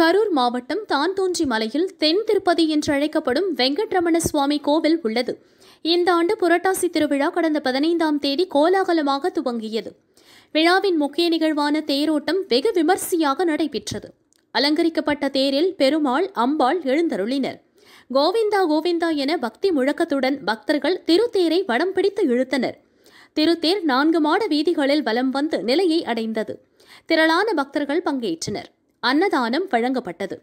கரூர் மாவட்டம் தான்தோன்றி மலையில் தென் திருப்பதி என்று அழைக்கப்படும் வெங்கட்ரமண சுவாமி கோவில் உள்ளது இந்த ஆண்டு புரட்டாசி திருவிழா கடந்த பதினைந்தாம் தேதி கோலாகலமாக துவங்கியது விழாவின் முக்கிய நிகழ்வான தேரோட்டம் வெகு விமர்சையாக நடைபெற்றது அலங்கரிக்கப்பட்ட தேரில் பெருமாள் அம்பாள் எழுந்தருளினர் கோவிந்தா கோவிந்தா என பக்தி முழக்கத்துடன் பக்தர்கள் திருத்தேரை வடம் பிடித்து இழுத்தனர் திருத்தேர் நான்கு மாட வீதிகளில் வலம் வந்து நிலையை அடைந்தது திரளான பக்தர்கள் பங்கேற்றனர் அன்னதானம் வழங்கப்பட்டது